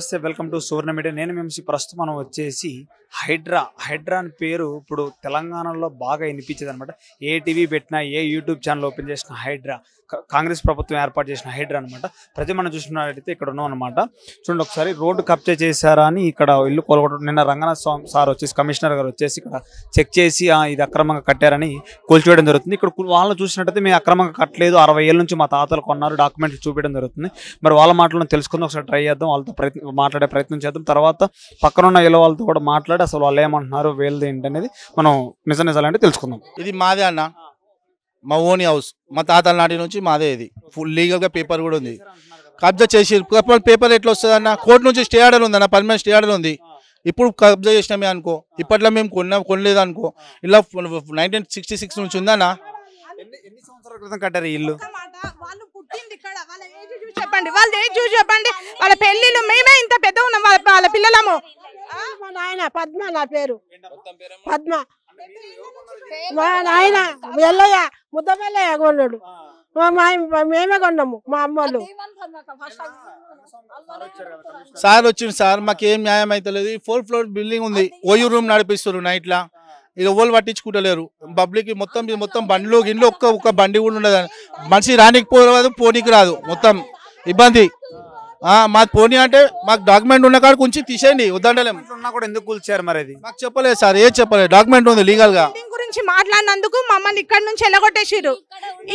నమస్తే welcome to Suvarna media నేను మేము ప్రస్తుతం మనం వచ్చేసి హైడ్రా హైడ్రా అని పేరు ఇప్పుడు తెలంగాణలో బాగా వినిపించేది అనమాట ఏ టీవీ పెట్టినా ఏ యూట్యూబ్ ఛానల్ ఓపెన్ చేసిన హైడ్రా కాంగ్రెస్ ప్రభుత్వం ఏర్పాటు చేసిన హైడ్రా అనమాట ప్రతి మనం చూసినట్టయితే ఇక్కడ ఉన్నాం అనమాట చూడండి ఒకసారి రోడ్డు కబ్జా చేశారా అని ఇక్కడ ఇల్లు కోలుగొట్టడం నిన్న రంగనాథ్ స్వామి సార్ వచ్చేసి కమిషనర్ గారు వచ్చేసి ఇక్కడ చెక్ చేసి ఇది అక్రమంగా కట్టారని కూల్చివేయడం జరుగుతుంది ఇక్కడ వాళ్ళని చూసినట్టయితే మేము అక్రమంగా కట్టలేదు అరవై ఏళ్ళ నుంచి మా తాతలు కొన్నారు డాక్యుమెంట్లు చూపించడం జరుగుతుంది మరి వాళ్ళ మాటలను తెలుసుకుందాం ఒకసారి ట్రై చేద్దాం వాళ్ళతో ప్రయత్నం మాట్లాడే ప్రయత్నం చేద్దాం తర్వాత పక్కనున్న ఇళ్ళ వాళ్ళతో కూడా మాట్లాడి అంటున్నాడు అసలు వాళ్ళు ఏమంటున్నారు వీళ్ళది ఏంటనేది మనం నిజ నిజాలంటే తెలుసుకుందాం ఇది మాదే అన్న మా ఓనీ హౌస్ మా తాతల నాటి నుంచి మాదే ఇది ఫుల్ లీగల్గా పేపర్ కూడా ఉంది కబ్జా చేసి పేపర్ ఎట్లా వస్తుంది అన్న కోర్టు నుంచి స్టే ఆర్డర్ అన్న పర్మనెంట్ స్టే ఆర్డర్ ఉంది ఇప్పుడు కబ్జా చేసినామే అనుకో ఇప్పట్లో మేము కొన్నా కొనలేదు అనుకో ఇలా నైన్టీన్ సిక్స్టీ సిక్స్ నుంచి ఉందన్న ఎన్ని సంవత్సరాల క్రితం కట్టారు ఇల్లు చెప్పండి వాళ్ళు చూసి చెప్పండి వాళ్ళ పెళ్ళిళ్ళు మేమే ఇంత పెద్ద ఉన్నాం వాళ్ళ పిల్లలము మా నాయన పద్మ నా పేరు పద్మ మా నాయన ఎల్లయ్య ముద్దమెల్లయ్య కొన్నాడు మేమే కొన్నాము మా అమ్మలు సార్ వచ్చింది సార్ మాకు ఏం న్యాయం అవుతలేదు ఫోర్ ఫ్లోర్ బిల్డింగ్ ఉంది ఓయూ రూమ్ నైట్ లా ఇది ఎవరు పట్టించుకుంటలేరు పబ్లిక్ మొత్తం మొత్తం బండ్లు ఇంట్లో ఒక్క ఒక్క బండి కూడా ఉండదు మనిషి రానికి పోరాదు పోనీకి రాదు మొత్తం ఇబ్బంది మాకు పోనీ అంటే మాకు డాక్యుమెంట్ ఉన్న కాడ కొంచెం తీసేయండి వద్దండలేము కూడా ఎందుకు కూల్చారు మరి మాకు చెప్పలేదు సార్ ఏం చెప్పలేదు డాక్యుమెంట్ ఉంది లీగల్ గా గురించి మాట్లాడినందుకు మమ్మల్ని ఇక్కడ నుంచి ఎలగొట్టేసిరు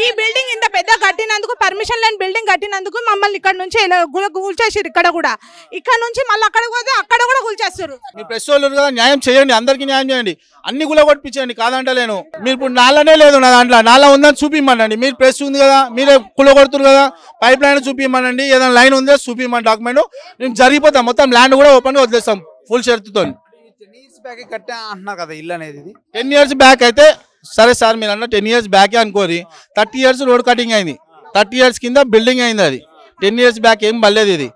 ఈ బిల్డింగ్ ఇంత పెద్ద కట్టినందుకు పర్మిషన్ లేని బిల్డింగ్ కట్టినందుకు మమ్మల్ని ఇక్కడ నుంచి కూల్చేసిరు ఇక్కడ కూడా ఇక్కడ నుంచి మళ్ళీ అక్కడ పోతే అక్కడ కూడా కూల్చేస్తారు మీ ప్రెస్ వాళ్ళు న్యాయం చేయండి అందరికీ న్యాయం చేయండి అన్ని కూడా కొట్టించండి కాదంటలేను మీరు ఇప్పుడు నాలనే లేదు నా దాంట్లో నాలా ఉందని చూపిమ్మనండి మీరు ప్రెస్ ఉంది కదా మీరే కుల కొడుతున్నారు కదా పైప్ లైన్ చూపిమ్మనండి ఏదైనా లైన్ ఉందో చూపించమని డాక్యుమెంట్ మేము జరిగిపోతాం మొత్తం ల్యాండ్ కూడా ఓపెన్గా వదిలేస్తాం ఫుల్ షరతుతో బ్యాక్ కట్టా అంటున్నారు కదా ఇల్లు అనేది టెన్ ఇయర్స్ బ్యాక్ అయితే సరే సార్ మీరు అన్న టెన్ ఇయర్స్ బ్యాకే అనుకోరి థర్టీ ఇయర్స్ రోడ్ కటింగ్ అయింది థర్టీ ఇయర్స్ కింద బిల్డింగ్ అయింది అది టెన్ ఇయర్స్ బ్యాక్ ఏం పడలేదు ఇది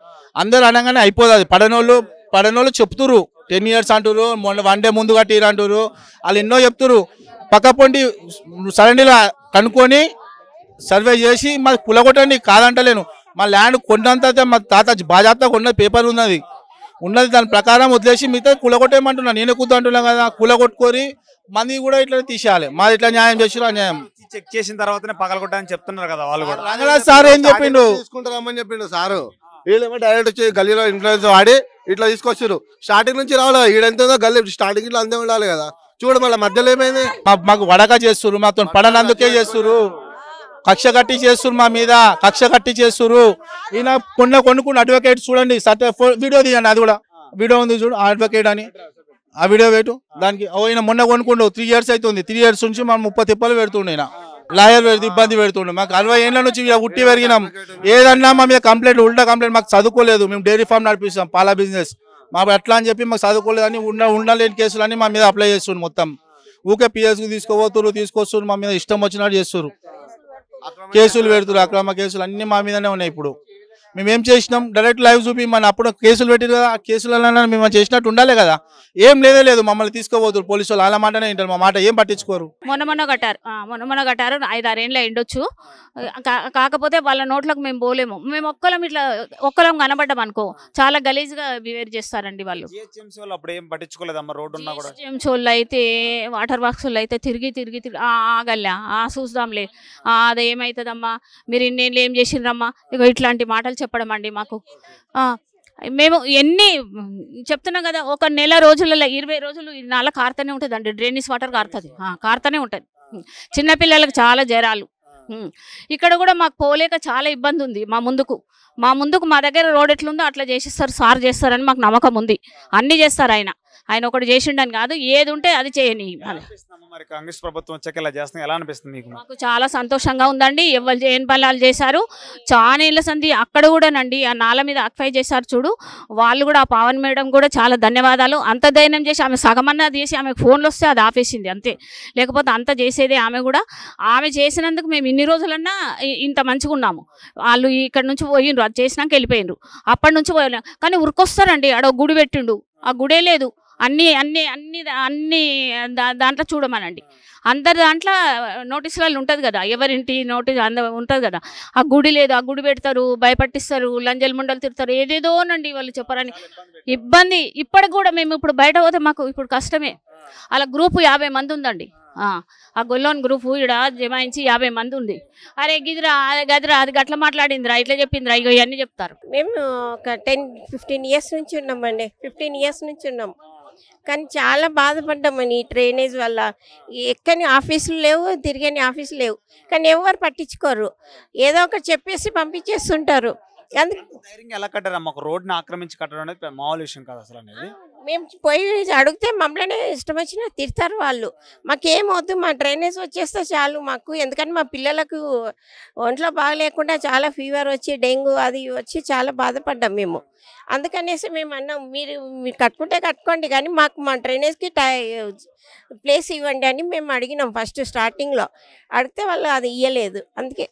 అందరు అనగానే అయిపోదు అది పడనోళ్ళు పడనోళ్ళు చెప్తురు టెన్ ఇయర్స్ అంటురు మొన్న వన్ డే ముందు కట్టిరు అంటురు వాళ్ళు ఎన్నో చెప్తురు పక్క పొండి సడన్గా కనుక్కొని సర్వే చేసి మాది కులగొట్టండి కాదంటలేను మా ల్యాండ్ కొండంత మా తాత బాజాప్తా కొన్న పేపర్ ఉన్నది ఉన్నది దాని ప్రకారం వదిలేసి మిగతా కులగొట్టేయమంటున్నా నేను కుద్దు అంటున్నా కదా కులగొట్టుకొని మంది కూడా ఇట్లా తీసేయాలి మాది ఇట్లా న్యాయం చేసారు అన్యాయం చెక్ చేసిన తర్వాత పగలగొట్టని చెప్తున్నారు కదా వాళ్ళు కూడా రంగరాజ్ సార్ ఏం చెప్పిండు తీసుకుంటారమ్మని చెప్పిండు సారు వీళ్ళు డైరెక్ట్ వచ్చి గల్లీలో ఇన్ఫ్లుయెన్స్ ఆడి ఇట్లా తీసుకొచ్చారు స్టార్టింగ్ నుంచి రావాలి ఉందో గల్లీ స్టార్టింగ్ ఇట్లా అందే ఉండాలి కదా చూడు మళ్ళీ మధ్యలో ఏమైంది మాకు వడగా చేస్తున్నారు మాతో పడనందుకే చేస్తున్నారు కక్ష కట్టి చేస్తురు మా మీద కక్ష కట్టి చేస్తురు ఈయన కొన్న కొనుక్కున్న అడ్వకేట్ చూడండి సత్య వీడియో తీయండి అది కూడా వీడియో ఉంది చూడు అడ్వకేట్ అని ఆ వీడియో పెట్టు దానికి ఈయన మొన్న కొనుక్కుండు త్రీ ఇయర్స్ అవుతుంది త్రీ ఇయర్స్ నుంచి మనం ముప్పై తిప్పలు పెడుతుండే ఈయన లాయర్ పెడితే ఇబ్బంది పెడుతుండే మాకు అరవై ఏళ్ళ నుంచి ఉట్టి పెరిగినాం ఏదన్నా మా మీద కంప్లైంట్ ఉల్టా కంప్లైంట్ మాకు చదువుకోలేదు మేము డైరీ ఫామ్ నడిపిస్తాం పాల బిజినెస్ మాకు ఎట్లా అని చెప్పి మాకు చదువుకోలేదని ఉండ ఉండలేని కేసులన్నీ మా మీద అప్లై చేస్తుండే మొత్తం ఊకే పిఎస్కి తీసుకోబోతున్నారు తీసుకొస్తున్నారు మా మీద ఇష్టం వచ్చినట్టు చేస్తున్నారు కేసులు పెడుతున్నారు అక్రమ కేసులు అన్ని మా మీదనే ఉన్నాయి ఇప్పుడు మేము ఏం చేసినాం డైరెక్ట్ లైవ్ చూపి మన అప్పుడు కేసులు పెట్టి కదా ఆ కేసులలో మేము చేసినట్టు ఉండాలి కదా ఏం లేదే లేదు మమ్మల్ని తీసుకోబోతున్నారు పోలీసు వాళ్ళు అలా మాటనే వింటారు మా మాట ఏం పట్టించుకోరు మొన్న మొన్న కట్టారు మొన్న మొన్న కట్టారు ఐదారేళ్ళు ఎండొచ్చు కాకపోతే వాళ్ళ నోట్లకు మేము పోలేము మేము ఒక్కలం ఇట్లా ఒక్కలం కనబడ్డాం అనుకో చాలా గా బిహేవ్ చేస్తారండి వాళ్ళు అప్పుడు ఏం రోడ్డు అయితే వాటర్ బాక్సులు అయితే తిరిగి తిరిగి తిరిగి ఆగల్లా చూద్దాంలే అదేమైతుందమ్మా మీరు ఇన్నేళ్ళు ఏం చేసిండ్రమ్మా ఇక ఇట్లాంటి మాటలు చెప్పడం అండి మాకు మేము ఎన్ని చెప్తున్నాం కదా ఒక నెల రోజులలో ఇరవై రోజులు నాలుగు కారుతూనే ఉంటుంది అండి డ్రైనేజ్ వాటర్ కారుతుంది కారుతూనే ఉంటుంది చిన్నపిల్లలకు చాలా జ్వరాలు ఇక్కడ కూడా మాకు పోలేక చాలా ఇబ్బంది ఉంది మా ముందుకు మా ముందుకు మా దగ్గర రోడ్ ఎట్లుందో అట్లా చేసేస్తారు సార్ చేస్తారని మాకు నమ్మకం ఉంది అన్నీ చేస్తారు ఆయన ఆయన ఒకటి చేసిండని కాదు ఏది ఉంటే అది చేయని కాంగ్రెస్ ప్రభుత్వం ఎలా అనిపిస్తుంది మీకు మాకు చాలా సంతోషంగా ఉందండి ఎవరు ఏం పనులు చేశారు చాలా నీళ్ళ సంధి అక్కడ కూడానండి ఆ నాల మీద అక్ఫై చేశారు చూడు వాళ్ళు కూడా ఆ పవన్ మేడం కూడా చాలా ధన్యవాదాలు అంత ధైర్యం చేసి ఆమె సగమన్నా చేసి ఆమె ఫోన్లు వస్తే అది ఆపేసింది అంతే లేకపోతే అంత చేసేదే ఆమె కూడా ఆమె చేసినందుకు మేము ఇన్ని రోజులన్నా ఇంత మంచిగా ఉన్నాము వాళ్ళు ఇక్కడ నుంచి పోయిండ్రు అది చేసినాక వెళ్ళిపోయిండ్రు అప్పటి నుంచి పోయినా కానీ ఉరికొస్తారండి ఆడ గుడి పెట్టిండు ఆ గుడే లేదు అన్ని అన్ని అన్ని అన్ని దాంట్లో చూడమనండి అందరి దాంట్లో నోటీసులలో ఉంటుంది కదా ఎవరింటి నోటీస్ అంద ఉంటుంది కదా ఆ గుడి లేదు ఆ గుడి పెడతారు భయపట్టిస్తారు లంజలు ముండలు ఏదేదో నండి వాళ్ళు చెప్పరని ఇబ్బంది ఇప్పటికి కూడా మేము ఇప్పుడు బయట పోతే మాకు ఇప్పుడు కష్టమే అలా గ్రూపు యాభై మంది ఉందండి ఆ గొల్లోన్ గ్రూప్ ఇక్కడ జమాయించి యాభై మంది ఉంది అరే గిదిరా గదిరా అది గట్ల మాట్లాడిందిరా ఇట్లా చెప్పిందిరా ఇగో ఇవన్నీ చెప్తారు మేము ఒక టెన్ ఫిఫ్టీన్ ఇయర్స్ నుంచి ఉన్నాం అండి ఫిఫ్టీన్ ఇయర్స్ నుంచి ఉన్నాం కానీ చాలా బాధపడ్డామని ఈ డ్రైనేజ్ వల్ల ఎక్కని ఆఫీసులు లేవు తిరిగని ఆఫీసులు లేవు కానీ ఎవరు పట్టించుకోరు ఏదో ఒకటి చెప్పేసి పంపించేస్తుంటారు అందుకే ఎలా కట్టారు ఒక రోడ్ని ఆక్రమించి కట్టడం అనేది మామూలు విషయం కాదు అసలు అనేది మేము పోయి అడిగితే మమ్మల్ని ఇష్టం వచ్చిన తిడతారు వాళ్ళు మాకేమవుద్దు మా డ్రైనేజ్ వచ్చేస్తే చాలు మాకు ఎందుకంటే మా పిల్లలకు ఒంట్లో బాగలేకుండా చాలా ఫీవర్ వచ్చి డెంగ్యూ అది వచ్చి చాలా బాధపడ్డాం మేము అందుకనేసి మేము అన్నాం మీరు మీరు కట్టుకుంటే కట్టుకోండి కానీ మాకు మా డ్రైనేజ్కి ప్లేస్ ఇవ్వండి అని మేము అడిగినాం ఫస్ట్ స్టార్టింగ్లో అడిగితే వాళ్ళు అది ఇయ్యలేదు అందుకే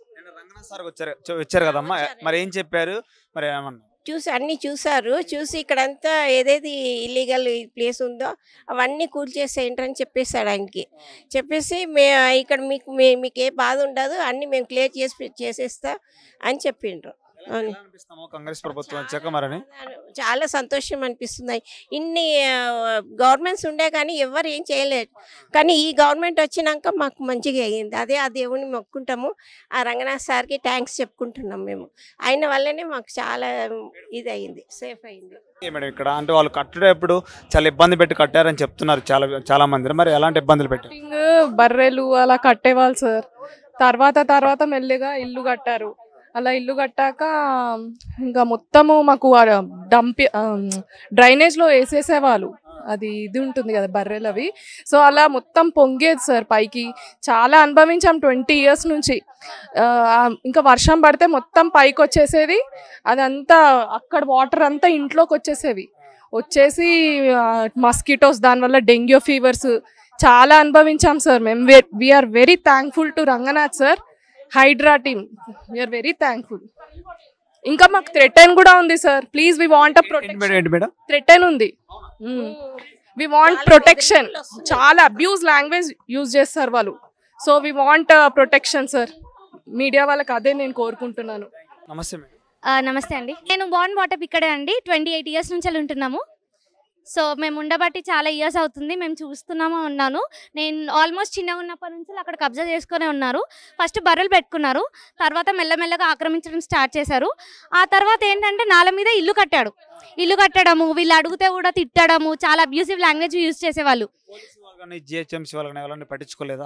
సార్ వచ్చారు వచ్చారు కదమ్మా మరి ఏం చెప్పారు మరి ఏమన్నా చూసి అన్నీ చూశారు చూసి ఇక్కడంతా ఏదేది ఇల్లీగల్ ప్లేస్ ఉందో అవన్నీ కూల్చేసేయండి అని చెప్పేశాడు ఆయనకి చెప్పేసి మే ఇక్కడ మీకు మీకు ఏ బాధ ఉండదు అన్నీ మేము క్లియర్ చేసి చేసేస్తా అని చెప్పిండ్రు కాంగ్రెస్ ప్రభుత్వం వచ్చాక మరని చాలా సంతోషం అనిపిస్తున్నాయి ఇన్ని గవర్నమెంట్స్ ఉండే కానీ ఎవరు ఏం చేయలేదు కానీ ఈ గవర్నమెంట్ వచ్చినాక మాకు మంచిగా అయ్యింది అదే ఆ దేవుని మొక్కుంటాము ఆ రంగనాథ్ సార్కి థ్యాంక్స్ చెప్పుకుంటున్నాం మేము ఆయన వల్లనే మాకు చాలా ఇది అయింది సేఫ్ అయింది మేడం ఇక్కడ అంటే వాళ్ళు కట్టేటప్పుడు చాలా ఇబ్బంది పెట్టి కట్టారని చెప్తున్నారు చాలా చాలా మంది మరి ఎలాంటి ఇబ్బందులు పెట్టారు బర్రెలు అలా కట్టేవాళ్ళు సార్ తర్వాత తర్వాత మెల్లిగా ఇల్లు కట్టారు అలా ఇల్లు కట్టాక ఇంకా మొత్తము మాకు డంప్ డ్రైనేజ్లో వేసేసేవాళ్ళు అది ఇది ఉంటుంది కదా బర్రెలు అవి సో అలా మొత్తం పొంగేది సార్ పైకి చాలా అనుభవించాం ట్వంటీ ఇయర్స్ నుంచి ఇంకా వర్షం పడితే మొత్తం పైకి వచ్చేసేది అదంతా అక్కడ వాటర్ అంతా ఇంట్లోకి వచ్చేసేవి వచ్చేసి మస్కిటోస్ దానివల్ల డెంగ్యూ ఫీవర్స్ చాలా అనుభవించాం సార్ మేము we are very thankful to Ranganath sir Hydraa team we are very thankful ఇంకా మాకు థ్రెటన్ కూడా ఉంది sir please we want threaten ఉంది వి వాంట్ ప్రొటెక్షన్ చాలా అబ్యూజ్ లాంగ్వేజ్ యూజ్ చేస్తారు వాళ్ళు so we want protection sir media వాళ్ళకి అదే నేను కోరుకుంటున్నాను నమస్తే నమస్తే అండి నేను బాన్ వాటప్ ఇక్కడే అండి ట్వంటీ ఎయిట్ ఇయర్స్ నుంచి ఉంటున్నాము సో మేము ఉండబట్టి చాలా ఇయర్స్ అవుతుంది మేము చూస్తున్నామో ఉన్నాను నేను ఆల్మోస్ట్ చిన్నగా ఉన్నప్పటి నుంచి అక్కడ కబ్జా చేసుకునే ఉన్నారు ఫస్ట్ బర్రెలు పెట్టుకున్నారు తర్వాత మెల్లమెల్లగా ఆక్రమించడం స్టార్ట్ చేశారు ఆ తర్వాత ఏంటంటే నాల మీద ఇల్లు కట్టాడు ఇల్లు కట్టడము వీళ్ళు అడిగితే కూడా తిట్టడము చాలా అబ్యూసివ్ లాంగ్వేజ్ యూజ్ చేసేవాళ్ళు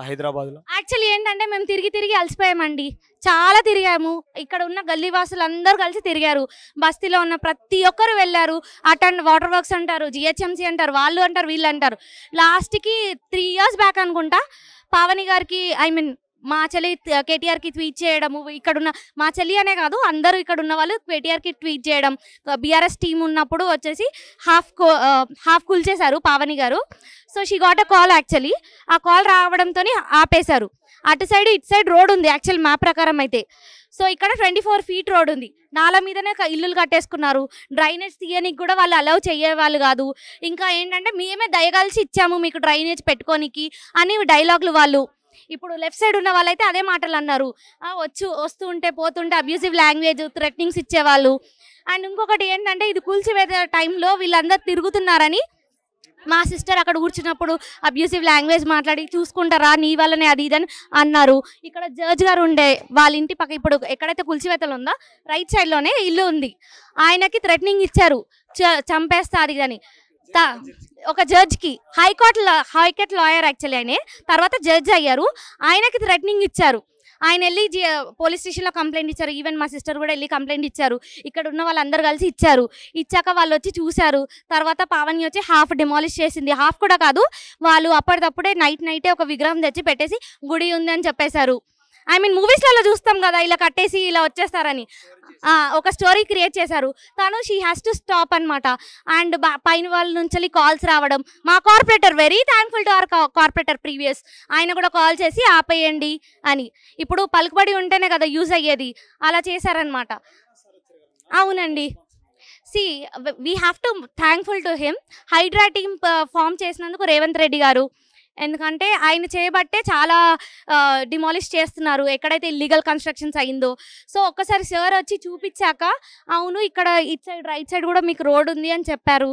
హైదరాబాద్లో యాక్చువల్లీ ఏంటంటే మేము తిరిగి తిరిగి అలసిపోయామండి చాలా తిరిగాము ఇక్కడ ఉన్న గల్లీ వాసులు అందరూ కలిసి తిరిగారు బస్తీలో ఉన్న ప్రతి ఒక్కరు వెళ్ళారు అటెండ్ అండ్ వాటర్ వర్క్స్ అంటారు జిహెచ్ఎంసీ అంటారు వాళ్ళు అంటారు వీళ్ళు అంటారు లాస్ట్కి త్రీ ఇయర్స్ బ్యాక్ అనుకుంటా పావని గారికి ఐ మీన్ మా చెల్లి కేటీఆర్కి ట్వీట్ చేయడము ఇక్కడున్న మా చెల్లి అనే కాదు అందరూ ఇక్కడ ఉన్న వాళ్ళు కేటీఆర్కి ట్వీట్ చేయడం బీఆర్ఎస్ టీం ఉన్నప్పుడు వచ్చేసి హాఫ్ హాఫ్ కూల్చేశారు పావని గారు so she got a call actually ఆ కాల్ రావడంతో ఆపేశారు అటు సైడ్ ఇటు సైడ్ రోడ్ ఉంది యాక్చువల్ మ్యాప్ ప్రకారం అయితే సో ఇక్కడ ట్వంటీ ఫోర్ ఫీట్ రోడ్ ఉంది నాల మీదనే ఇల్లులు కట్టేసుకున్నారు డ్రైనేజ్ తీయనికి కూడా వాళ్ళు అలౌ చేయేవాళ్ళు కాదు ఇంకా ఏంటంటే మేమే దయగలిసి ఇచ్చాము మీకు డ్రైనేజ్ పెట్టుకోనికి అని డైలాగులు వాళ్ళు ఇప్పుడు లెఫ్ట్ సైడ్ ఉన్న వాళ్ళైతే అదే మాటలు అన్నారు వచ్చు వస్తూ ఉంటే పోతుంటే అబ్యూజివ్ లాంగ్వేజ్ థ్రెట్నింగ్స్ ఇచ్చేవాళ్ళు అండ్ ఇంకొకటి ఏంటంటే ఇది కూల్చివేత టైంలో వీళ్ళందరూ తిరుగుతున్నారని మా సిస్టర్ అక్కడ కూర్చున్నప్పుడు అబ్యూసివ్ లాంగ్వేజ్ మాట్లాడి చూసుకుంటారా నీ వల్లనే అది ఇదని అన్నారు ఇక్కడ జడ్జ్ గారు ఉండే వాళ్ళ ఇంటి పక్క ఇప్పుడు ఎక్కడైతే కుల్చివేతలు ఉందో రైట్ సైడ్లోనే ఇల్లు ఉంది ఆయనకి థ్రెటనింగ్ ఇచ్చారు చంపేస్తా అది అని ఒక జడ్జ్కి హైకోర్టు హైకోర్టు లాయర్ యాక్చువల్లీ ఆయన తర్వాత జడ్జ్ అయ్యారు ఆయనకి థ్రెటనింగ్ ఇచ్చారు ఆయన వెళ్ళి పోలీస్ స్టేషన్లో కంప్లైంట్ ఇచ్చారు ఈవెన్ మా సిస్టర్ కూడా వెళ్ళి కంప్లైంట్ ఇచ్చారు ఇక్కడ ఉన్న వాళ్ళందరూ కలిసి ఇచ్చారు ఇచ్చాక వాళ్ళు వచ్చి చూశారు తర్వాత పావని వచ్చి హాఫ్ డిమాలిష్ చేసింది హాఫ్ కూడా కాదు వాళ్ళు అప్పటికప్పుడే నైట్ నైటే ఒక విగ్రహం తెచ్చి పెట్టేసి గుడి ఉంది అని చెప్పేశారు ఐ మీన్ మూవీస్లలో చూస్తాం కదా ఇలా కట్టేసి ఇలా వచ్చేస్తారని ఒక స్టోరీ క్రియేట్ చేశారు తను షీ హ్యాస్ టు స్టాప్ అనమాట అండ్ పైన వాళ్ళ నుంచి కాల్స్ రావడం మా corporator very thankful to our corporator previous ఆయన కూడా కాల్ చేసి ఆపేయండి అని ఇప్పుడు పలుకుబడి ఉంటేనే కదా యూజ్ అయ్యేది అలా చేశారనమాట అవునండి see we have to thankful to him Hydraa team form చేసినందుకు రేవంత్ రెడ్డి గారు ఎందుకంటే ఆయన చేయబట్టే చాలా డిమాలిష్ చేస్తున్నారు ఎక్కడైతే ఇల్లీగల్ కన్స్ట్రక్షన్స్ అయిందో సో ఒక్కసారి సార్ వచ్చి చూపించాక అవును ఇక్కడ ఇట్ సైడ్ రైట్ సైడ్ కూడా మీకు రోడ్ ఉంది అని చెప్పారు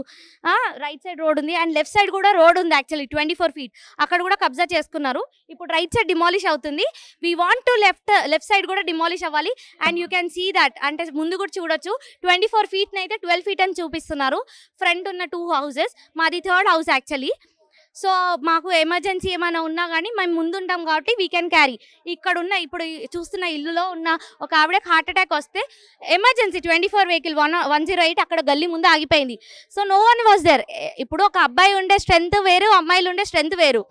రైట్ సైడ్ రోడ్ ఉంది అండ్ లెఫ్ట్ సైడ్ కూడా రోడ్ ఉంది యాక్చువల్లీ ట్వంటీ ఫోర్ ఫీట్ అక్కడ కూడా కబ్జా చేసుకున్నారు ఇప్పుడు రైట్ సైడ్ డిమాలిష్ అవుతుంది we want to left left side కూడా డిమాలిష్ అవ్వాలి and you can see that అంటే ముందు కూడా చూడొచ్చు ట్వంటీ ఫోర్ ఫీట్ని అయితే ట్వెల్వ్ ఫీట్ అని చూపిస్తున్నారు ఫ్రంట్ ఉన్న టూ హౌసెస్ మాది థర్డ్ హౌస్ యాక్చువల్లీ సో మాకు ఎమర్జెన్సీ ఏమైనా ఉన్నా కానీ మేము ముందుంటాం కాబట్టి వీ కెన్ క్యారీ ఇక్కడ ఉన్న ఇప్పుడు చూస్తున్న ఇల్లులో ఉన్న ఒక ఆవిడకి హార్ట్ అటాక్ వస్తే emergency twenty four vehicle one one zero eight అక్కడ గల్లీ ముందు ఆగిపోయింది so no one was there ఇప్పుడు ఒక అబ్బాయి ఉండే స్ట్రెంత్ వేరు అమ్మాయిలు ఉండే స్ట్రెంత్ వేరు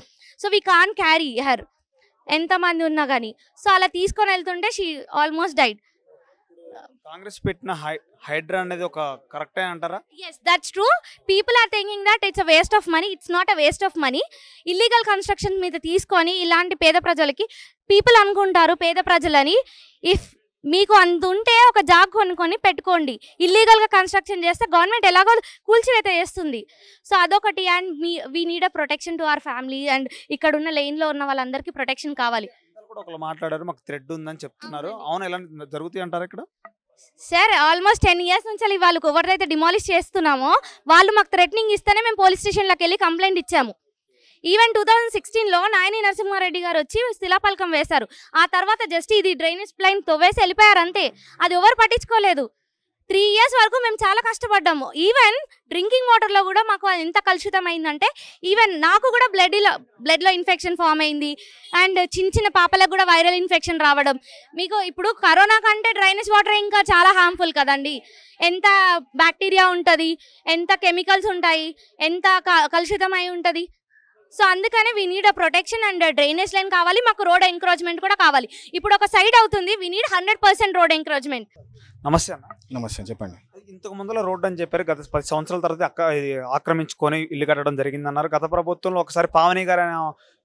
so we can carry her ఎంతమంది ఉన్నా కానీ సో అలా తీసుకొని వెళ్తుంటే షీ ఆల్మోస్ట్ డైట్ కాంగ్రెస్ పెట్టిన హైడ్రా అనేది ఒక కరెక్ట్ అంటారా yes that's true people are thinking that it's a waste of money it's not a waste of money illegal construction మీద తీసుకొని ఇలాంటి పేద ప్రజలకి పీపుల్ అనుకుంటారు పేద ప్రజలని ఇఫ్ మీకు అంత ఉంటే ఒక జాగ్ కొనుక్కొని పెట్టుకోండి ఇల్లీగల్గా కన్స్ట్రక్షన్ చేస్తే గవర్నమెంట్ ఎలాగో కూల్చివేత చేస్తుంది సో అదొకటి and me we need a protection to our family and ఇక్కడ ఉన్న లైన్లో ఉన్న వాళ్ళందరికీ ప్రొటెక్షన్ కావాలి కూడా ఒకళ్ళు మాట్లాడారు మాకు థ్రెడ్ ఉందని చెప్తున్నారు అవును ఎలా జరుగుతాయి అంటారు ఇక్కడ సార్ ఆల్మోస్ట్ టెన్ ఇయర్స్ నుంచి వాళ్ళకి ఎవరిదైతే డిమాలిష్ చేస్తున్నామో వాళ్ళు మాకు థ్రెటనింగ్ ఇస్తేనే మేము పోలీస్ స్టేషన్లోకి వెళ్ళి కంప్లైంట్ ఇచ్చాము ఈవెన్ టూ థౌజండ్ సిక్స్టీన్లో నాయని నరసింహారెడ్డి గారు వచ్చి శిలాపలకం వేశారు ఆ తర్వాత జస్ట్ ఇది డ్రైనేజ్ ప్లైన్ తొవ్వేసి వెళ్ళిపోయారు అంతే అది ఎవరు పట్టించుకోలేదు త్రీ ఇయర్స్ వరకు మేము చాలా కష్టపడ్డాము ఈవెన్ డ్రింకింగ్ వాటర్లో కూడా మాకు ఎంత కలుషితం అయిందంటే ఈవెన్ నాకు కూడా బ్లడ్లో బ్లడ్లో ఇన్ఫెక్షన్ ఫామ్ అయింది అండ్ చిన్న చిన్న పాపలకు కూడా వైరల్ ఇన్ఫెక్షన్ రావడం మీకు ఇప్పుడు కరోనా కంటే డ్రైనేజ్ వాటర్ ఇంకా చాలా హార్మ్ఫుల్ కదండి ఎంత బ్యాక్టీరియా ఉంటుంది ఎంత కెమికల్స్ ఉంటాయి ఎంత కలుషితం అయి ఉంటుంది సో అందుకనే we need a protection and drainage line కావాలి మాకు రోడ్ ఎంక్రోచ్మెంట్ కూడా కావాలి ఇప్పుడు ఒక సైడ్ అవుతుంది we need hundred percent road encroachment నమస్తే అన్న నమస్తే చెప్పండి ఇంతకు ముందులో రోడ్డు అని చెప్పారు గత పది సంవత్సరాల తర్వాత అక్క ఆక్రమించుకొని ఇల్లు కట్టడం జరిగింది అన్నారు గత ప్రభుత్వంలో ఒకసారి పావని గారు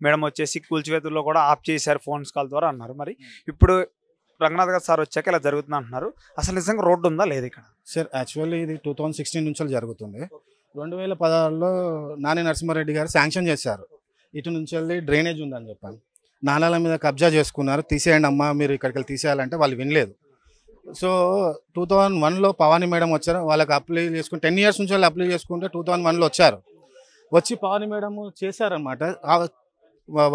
మేడం వచ్చేసి కూల్చివేతుల్లో కూడా ఆఫ్ చేశారు ఫోన్స్ కాల్ ద్వారా అన్నారు మరి ఇప్పుడు రంగనాథ్ గారు సార్ వచ్చాక ఇలా జరుగుతుంది అంటున్నారు అసలు నిజంగా రోడ్డు ఉందా లేదు ఇక్కడ సార్ యాక్చువల్లీ ఇది టూ థౌజండ్ సిక్స్టీన్ నుంచి జరుగుతుంది రెండు వేల పదహారులో నాని నరసింహారెడ్డి గారు శాంక్షన్ చేశారు ఇటు నుంచి వెళ్ళి డ్రైనేజ్ ఉందని చెప్పాను నాణాల మీద కబ్జా చేసుకున్నారు తీసేయండి అమ్మ మీరు ఇక్కడికి తీసేయాలంటే వాళ్ళు వినలేదు సో టూ థౌజండ్ వన్లో పవాని మేడం వచ్చారు వాళ్ళకి అప్లై చేసుకుని టెన్ ఇయర్స్ నుంచి వాళ్ళు అప్లై చేసుకుంటే టూ థౌజండ్ వన్లో వచ్చారు వచ్చి పవాని మేడం చేశారనమాట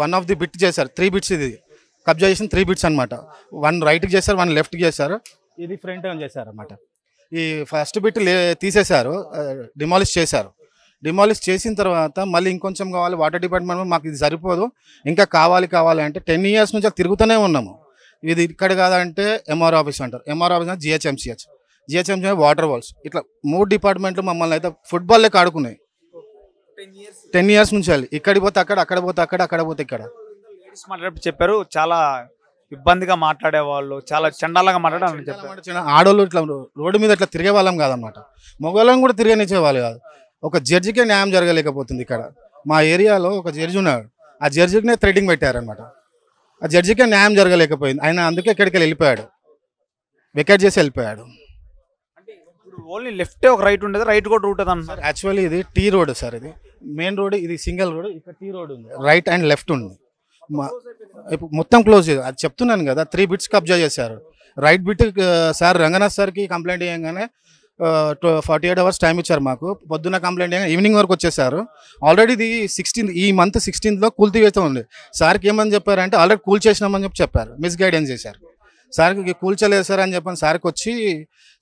వన్ ఆఫ్ ది బిట్ చేశారు త్రీ బిట్స్ ఇది కబ్జా చేసిన త్రీ బిట్స్ అనమాట వన్ రైట్కి చేశారు వన్ లెఫ్ట్కి చేశారు ఇది ఫ్రంట్ చేశారు చేశారనమాట ఈ ఫస్ట్ బిట్ తీసేశారు డిమాలిష్ చేశారు డిమాలిష్ చేసిన తర్వాత మళ్ళీ ఇంకొంచెం కావాలి వాటర్ డిపార్ట్మెంట్ మాకు ఇది సరిపోదు ఇంకా కావాలి కావాలి అంటే టెన్ ఇయర్స్ నుంచి తిరుగుతూనే ఉన్నాము ఇది ఇక్కడ కాదంటే ఎంఆర్ ఆఫీస్ అంటారు ఎంఆర్ ఆఫీస్ అంటే జిహెచ్ఎంసీహెచ్ జిహెచ్ఎంసీ వాటర్ వాల్స్ ఇట్లా మూడు డిపార్ట్మెంట్లు మమ్మల్ని అయితే ఫుట్బాల్ లెక్క ఆడుకున్నాయి టెన్ ఇయర్స్ నుంచి వెళ్ళి ఇక్కడికి పోతే అక్కడ అక్కడ పోతే అక్కడ అక్కడ పోతే ఇక్కడ మాట్లాడి చెప్పారు చాలా ఇబ్బందిగా మాట్లాడేవాళ్ళు చాలా చండాలగా మాట్లాడాలని చెప్పారు ఆడోళ్ళు ఇట్లా రోడ్డు మీద ఇట్లా తిరిగే వాళ్ళం కాదనమాట మొగోళ్ళం కూడా వాళ్ళు కాదు ఒక జడ్జికే న్యాయం జరగలేకపోతుంది ఇక్కడ మా ఏరియాలో ఒక జడ్జి ఉన్నాడు ఆ జడ్జికినే థ్రెడ్డింగ్ పెట్టారనమాట ఆ జడ్జికే న్యాయం జరగలేకపోయింది ఆయన అందుకే ఇక్కడికి వెళ్ళిపోయాడు వికెట్ చేసి వెళ్ళిపోయాడు ఓన్లీ లెఫ్ట్ ఒక రైట్ ఉండేది రైట్ కూడా రూట్ సార్ యాక్చువల్లీ ఇది టీ రోడ్ సార్ ఇది మెయిన్ రోడ్ ఇది సింగిల్ రోడ్ ఇక్కడ టీ రోడ్ ఉంది రైట్ అండ్ లెఫ్ట్ ఉంది మొత్తం క్లోజ్ అది చెప్తున్నాను కదా త్రీ బిట్స్ కబ్జా చేశారు రైట్ బిట్ సార్ రంగనాథ్ సార్కి కంప్లైంట్ చేయగానే ఫార్టీ ఎయిట్ అవర్స్ టైం ఇచ్చారు మాకు పొద్దున్న కంప్లైంట్ ఈవినింగ్ వరకు వచ్చేసారు ఆల్రెడీ ఇది సిక్స్టీన్త్ ఈ మంత్ సిక్స్టీన్త్లో కూల్తీవేతం ఉంది సార్కి ఏమని చెప్పారంటే ఆల్రెడీ కూల్ చేసినామని చెప్పి చెప్పారు మిస్గైడెన్స్ చేశారు సార్కి కూల్చలేదు సార్ అని చెప్పని సార్కి వచ్చి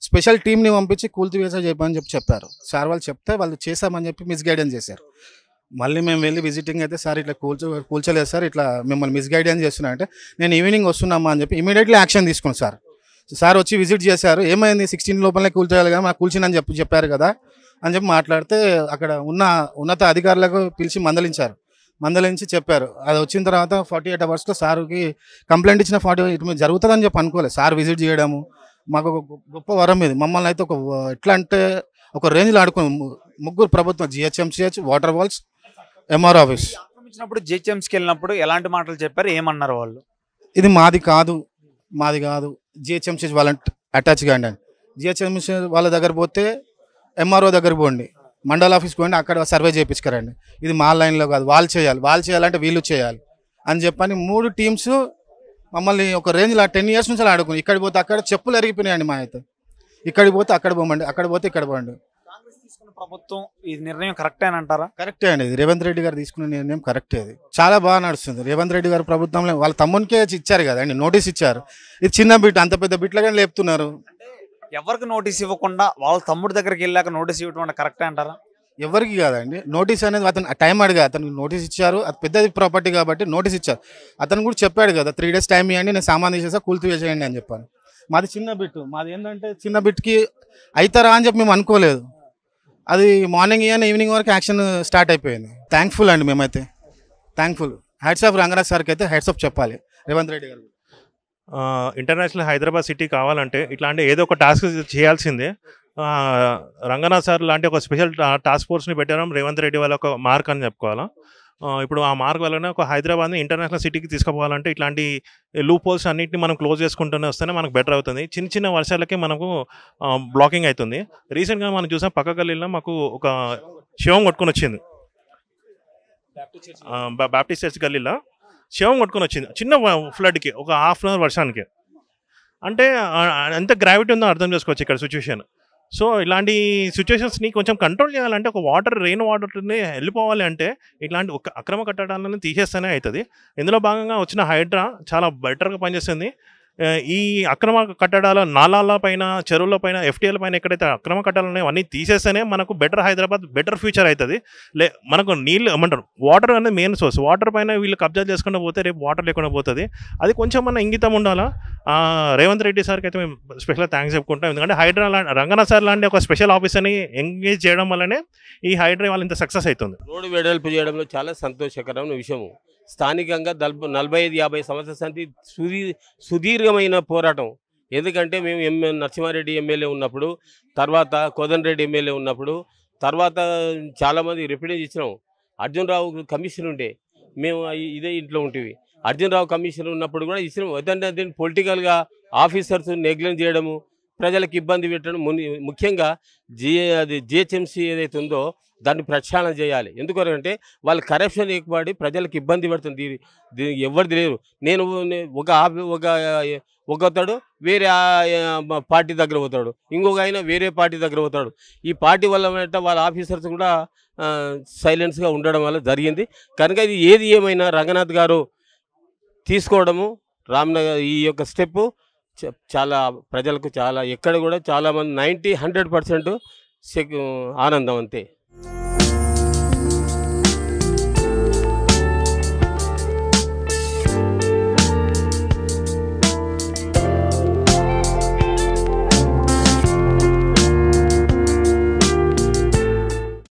స్పెషల్ టీమ్ని పంపించి కూల్తీవేసా చెప్పని చెప్పి చెప్పారు సార్ వాళ్ళు చెప్తే వాళ్ళు చేశామని చెప్పి మిస్గైడెన్స్ చేశారు మళ్ళీ మేము వెళ్ళి విజిటింగ్ అయితే సార్ ఇట్లా కూల్చ కూల్చలేదు సార్ ఇట్లా మిమ్మల్ని మిస్గైడెన్స్ చేస్తున్నా అంటే నేను ఈవినింగ్ వస్తున్నామా అని చెప్పి ఇమీడియట్లీ యాక్షన్ తీసుకున్నాను సార్ సార్ వచ్చి విజిట్ చేశారు ఏమైంది సిక్స్టీన్ లోపలనే కూల్చేయాలి కదా మాకు కూల్చిందని చెప్పి చెప్పారు కదా అని చెప్పి మాట్లాడితే అక్కడ ఉన్న ఉన్నత అధికారులకు పిలిచి మందలించారు మందలించి చెప్పారు అది వచ్చిన తర్వాత ఫార్టీ ఎయిట్ అవర్స్లో సార్కి కంప్లైంట్ ఇచ్చిన ఫార్టీ ఇటు మీద జరుగుతుందని చెప్పి అనుకోలేదు సార్ విజిట్ చేయడము మాకు ఒక గొప్ప వరం ఇది మమ్మల్ని అయితే ఒక ఎట్లా అంటే ఒక రేంజ్లో ఆడుకుని ముగ్గురు ప్రభుత్వం జిహెచ్ఎంసీహెచ్ వాటర్ వాల్స్ ఎంఆర్ ఆఫీస్ జిహెచ్ఎంసీకి వెళ్ళినప్పుడు ఎలాంటి మాటలు చెప్పారు ఏమన్నారు వాళ్ళు ఇది మాది కాదు మాది కాదు జిహెచ్ఎంసీ వాళ్ళ అటాచ్ కాండి అని జిహెచ్ఎంసీ వాళ్ళ దగ్గర పోతే ఎంఆర్ఓ దగ్గర పోండి మండల ఆఫీస్కి పోండి అక్కడ సర్వే చేయించుకోరండి ఇది మా లైన్లో కాదు వాళ్ళు చేయాలి వాళ్ళు చేయాలంటే వీళ్ళు చేయాలి అని చెప్పని మూడు టీమ్స్ మమ్మల్ని ఒక రేంజ్లో టెన్ ఇయర్స్ నుంచి ఆడుకుని ఇక్కడ పోతే అక్కడ చెప్పులు ఎరిగిపోయినాయండి మా అయితే ఇక్కడికి పోతే అక్కడ పోమండి అక్కడ పోతే ఇక్కడ పోండి ప్రభుత్వం ఈ నిర్ణయం కరెక్టే అని అంటారా కరెక్టే అండి ఇది రేవంత్ రెడ్డి గారు తీసుకున్న నిర్ణయం కరెక్టే అది చాలా బాగా నడుస్తుంది రేవంత్ రెడ్డి గారు ప్రభుత్వంలో వాళ్ళ తమ్మునికే ఇచ్చారు కదండి నోటీస్ ఇచ్చారు ఇది చిన్న బిట్ అంత పెద్ద బిట్ల కానీ లేపుతున్నారు ఎవరికి నోటీస్ ఇవ్వకుండా వాళ్ళ తమ్ముడి దగ్గరికి వెళ్ళాక నోటీస్ ఇవ్వడం అంటే కరెక్టే అంటారా ఎవరికి కాదండి నోటీస్ అనేది అతను టైం అడిగా అతనికి నోటీస్ ఇచ్చారు అది పెద్దది ప్రాపర్టీ కాబట్టి నోటీస్ ఇచ్చారు అతను కూడా చెప్పాడు కదా త్రీ డేస్ టైం ఇవ్వండి నేను సామాన్ తీసేసా కూల్తీ వేసేయండి అని చెప్పాను మాది చిన్న బిట్టు మాది ఏంటంటే చిన్న బిట్కి అవుతారా అని చెప్పి మేము అనుకోలేదు అది మార్నింగ్ ఇయన్ ఈవినింగ్ వరకు యాక్షన్ స్టార్ట్ అయిపోయింది థ్యాంక్ఫుల్ అండి మేమైతే థ్యాంక్ఫుల్ హెడ్స్ ఆఫ్ రంగరాజ్ సార్కి అయితే హెడ్స్ ఆఫ్ చెప్పాలి రేవంత్ రెడ్డి గారు ఇంటర్నేషనల్ హైదరాబాద్ సిటీ కావాలంటే ఇట్లాంటి ఏదో ఒక టాస్క్ చేయాల్సిందే రంగనాథ్ సార్ లాంటి ఒక స్పెషల్ టాస్క్ ఫోర్స్ని పెట్టడం రేవంత్ రెడ్డి వాళ్ళ ఒక మార్క్ అని చెప్పుకోవాలా ఇప్పుడు ఆ మార్గం వల్లనే ఒక హైదరాబాద్ని ఇంటర్నేషనల్ సిటీకి తీసుకుపోవాలంటే ఇట్లాంటి లూప్ హోల్స్ అన్నింటినీ మనం క్లోజ్ చేసుకుంటూనే వస్తేనే మనకు బెటర్ అవుతుంది చిన్న చిన్న వర్షాలకే మనకు బ్లాకింగ్ అవుతుంది రీసెంట్గా మనం చూసాం పక్క గల్లీలో మాకు ఒక శివం కొట్టుకుని వచ్చింది బ్యాప్టిస్ట్ చర్చ్ గల్లీలో శవం కొట్టుకుని వచ్చింది చిన్న ఫ్లడ్కి ఒక హాఫ్ అన్ అవర్ వర్షానికి అంటే ఎంత గ్రావిటీ ఉందో అర్థం చేసుకోవచ్చు ఇక్కడ సిచ్యువేషన్ సో ఇలాంటి సిచ్యువేషన్స్ని కొంచెం కంట్రోల్ చేయాలంటే ఒక వాటర్ రెయిన్ వాటర్ని వెళ్ళిపోవాలి అంటే ఇలాంటి ఒక అక్రమ కట్టడాలను తీసేస్తేనే అవుతుంది ఇందులో భాగంగా వచ్చిన హైడ్రా చాలా బెటర్గా పనిచేస్తుంది ఈ అక్రమ కట్టడాల నాళాల పైన చెరువుల పైన ఎఫ్టీఎల్ పైన ఎక్కడైతే అక్రమ కట్టడాలు ఉన్నాయో అన్నీ తీసేస్తేనే మనకు బెటర్ హైదరాబాద్ బెటర్ ఫ్యూచర్ అవుతుంది లే మనకు నీళ్ళు ఏమంటారు వాటర్ అనేది మెయిన్ సోర్స్ వాటర్ పైన వీళ్ళు కబ్జా చేసుకుండా పోతే రేపు వాటర్ లేకుండా పోతుంది అది కొంచెం మన ఇంగితం ఉండాలా రేవంత్ రెడ్డి సార్కి అయితే మేము స్పెషల్ థ్యాంక్స్ చెప్పుకుంటాం ఎందుకంటే హైడ్రా లాంటి రంగనా సార్ లాంటి ఒక స్పెషల్ ఆఫీసర్ని ఎంగేజ్ చేయడం వల్లనే ఈ హైడ్రా వాళ్ళు ఇంత సక్సెస్ అవుతుంది రోడ్డు వెడల్పు చేయడంలో చాలా సంతోషకరమైన విషయము స్థానికంగా నలభ నలభై ఐదు యాభై సంవత్సరాల సుదీ సుదీర్ఘమైన పోరాటం ఎందుకంటే మేము ఎంఎల్ నరసింహారెడ్డి ఎమ్మెల్యే ఉన్నప్పుడు తర్వాత కోదండరెడ్డి ఎమ్మెల్యే ఉన్నప్పుడు తర్వాత చాలామంది రిప్రజెంట్ ఇచ్చినాం అర్జున్ రావు కమిషన్ ఉండే మేము ఇదే ఇంట్లో ఉంటివి అర్జున్ రావు కమిషన్ ఉన్నప్పుడు కూడా ఇచ్చినాం ఎందుకంటే దీన్ని పొలిటికల్గా ఆఫీసర్స్ నెగ్లెక్ట్ చేయడము ప్రజలకు ఇబ్బంది పెట్టడం ముఖ్యంగా జిఏ అది జిహెచ్ఎంసీ ఏదైతే ఉందో దాన్ని ప్రక్షాళన చేయాలి ఎందుకంటే వాళ్ళు కరప్షన్ ఎక్కుబడి ప్రజలకు ఇబ్బంది పెడుతుంది ఎవరిది లేరు నేను ఒక ఒక ఒకతాడు వేరే పార్టీ దగ్గర పోతాడు ఇంకొక ఆయన వేరే పార్టీ దగ్గర పోతాడు ఈ పార్టీ వల్ల వాళ్ళ ఆఫీసర్స్ కూడా సైలెన్స్గా ఉండడం వల్ల జరిగింది కనుక ఇది ఏది ఏమైనా రంగనాథ్ గారు తీసుకోవడము రామ్నగర్ ఈ యొక్క స్టెప్పు చాలా ప్రజలకు చాలా ఇక్కడ కూడా చాలామంది నైంటీ హండ్రెడ్ పర్సెంట్ ఆనందం అంతే